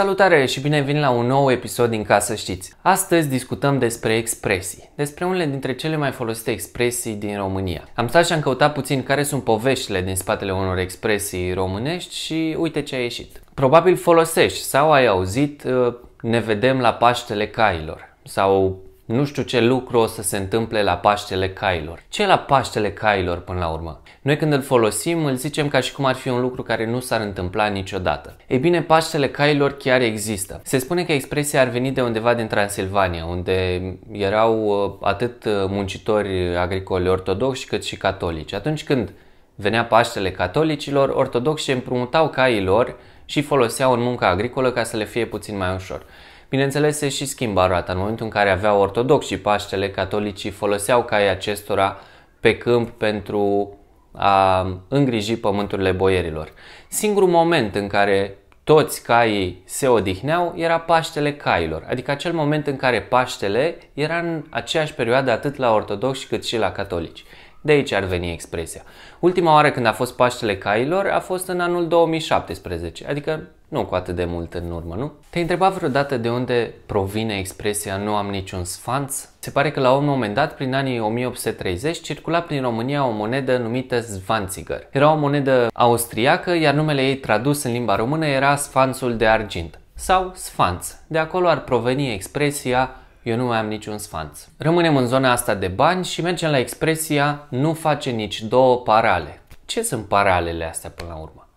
Salutare și bine venit la un nou episod din Casa știți. Astăzi discutăm despre expresii, despre unele dintre cele mai folosite expresii din România. Am stat și am căutat puțin care sunt poveștile din spatele unor expresii românești și uite ce a ieșit. Probabil folosești sau ai auzit uh, ne vedem la Paștele Cailor sau nu știu ce lucru o să se întâmple la Paștele Cailor. Ce la Paștele Cailor până la urmă? Noi când îl folosim îl zicem ca și cum ar fi un lucru care nu s-ar întâmpla niciodată. Ei bine, Paștele Cailor chiar există. Se spune că expresia ar veni de undeva din Transilvania, unde erau uh, atât uh, muncitori agricoli ortodoxi cât și catolici. Atunci când venea Paștele Catolicilor, ortodoxi împrumutau cailor și foloseau în munca agricolă ca să le fie puțin mai ușor. Bineînțeles, se și schimba roata. În momentul în care aveau ortodoxii Paștele, catolicii foloseau caii acestora pe câmp pentru a îngriji pământurile boierilor. Singurul moment în care toți caii se odihneau era Paștele cailor, adică acel moment în care Paștele era în aceeași perioadă atât la ortodoxi cât și la catolici. De aici ar veni expresia. Ultima oară când a fost Paștele Cailor a fost în anul 2017, adică nu cu atât de mult în urmă, nu? Te-ai întrebat vreodată de unde provine expresia nu am niciun sfanț? Se pare că la un moment dat, prin anii 1830, circula prin România o monedă numită Zvanziger. Era o monedă austriacă, iar numele ei tradus în limba română era sfanțul de argint sau sfanț. De acolo ar proveni expresia eu nu mai am niciun sfanț. Rămânem în zona asta de bani și mergem la expresia nu face nici două parale. Ce sunt paralele astea până la urmă?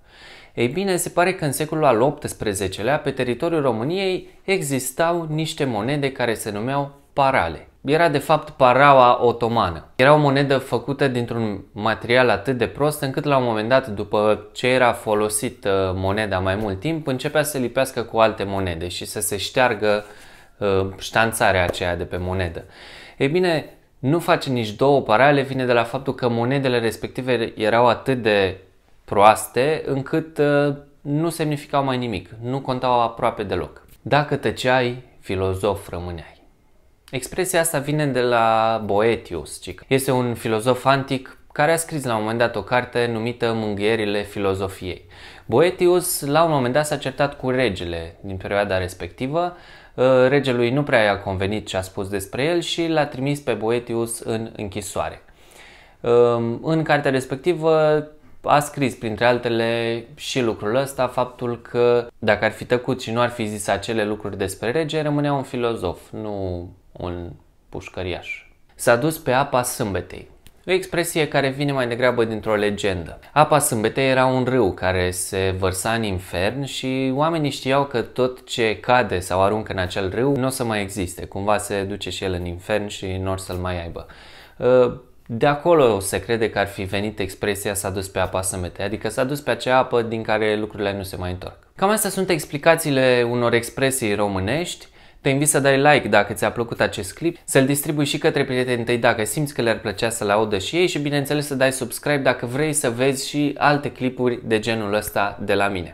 Ei bine, se pare că în secolul al XVIII-lea, pe teritoriul României, existau niște monede care se numeau parale. Era de fapt paraua otomană. Era o monedă făcută dintr-un material atât de prost încât la un moment dat, după ce era folosită moneda mai mult timp, începea să lipească cu alte monede și să se șteargă uh, Uh, ștanțarea aceea de pe monedă. Ei bine, nu face nici două parale, vine de la faptul că monedele respective erau atât de proaste încât uh, nu semnificau mai nimic, nu contau aproape deloc. Dacă tăceai, filozof rămâneai. Expresia asta vine de la Boetius, este un filozof antic care a scris la un moment dat o carte numită Mânghierile filozofiei. Boetius la un moment dat s-a certat cu regele din perioada respectivă, uh, regelui nu prea i-a convenit ce a spus despre el și l-a trimis pe Boetius în închisoare. Um, în cartea respectivă a scris printre altele și lucrul ăsta, faptul că dacă ar fi tăcut și nu ar fi zis acele lucruri despre rege, rămânea un filozof, nu un pușcăriaș. S-a dus pe apa sâmbetei. O expresie care vine mai degrabă dintr-o legendă. Apa sâmbetei era un râu care se vărsa în infern și oamenii știau că tot ce cade sau aruncă în acel râu nu o să mai existe. Cumva se duce și el în infern și nu să-l mai aibă. Ă, de acolo se crede că ar fi venit expresia s-a dus pe apa sâmbetei, adică s-a dus pe acea apă din care lucrurile nu se mai întorc. Cam astea sunt explicațiile unor expresii românești te invit să dai like dacă ți-a plăcut acest clip, să-l distribui și către prietenii tăi dacă simți că le-ar plăcea să-l audă și ei și bineînțeles să dai subscribe dacă vrei să vezi și alte clipuri de genul ăsta de la mine.